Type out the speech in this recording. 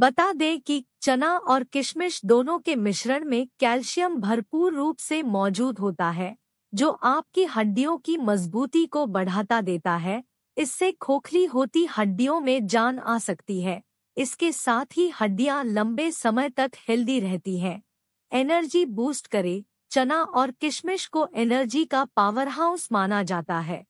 बता दें कि चना और किशमिश दोनों के मिश्रण में कैल्शियम भरपूर रूप से मौजूद होता है जो आपकी हड्डियों की मजबूती को बढ़ाता देता है इससे खोखली होती हड्डियों में जान आ सकती है इसके साथ ही हड्डियां लंबे समय तक हेल्दी रहती हैं एनर्जी बूस्ट करे चना और किशमिश को एनर्जी का पावर हाउस माना जाता है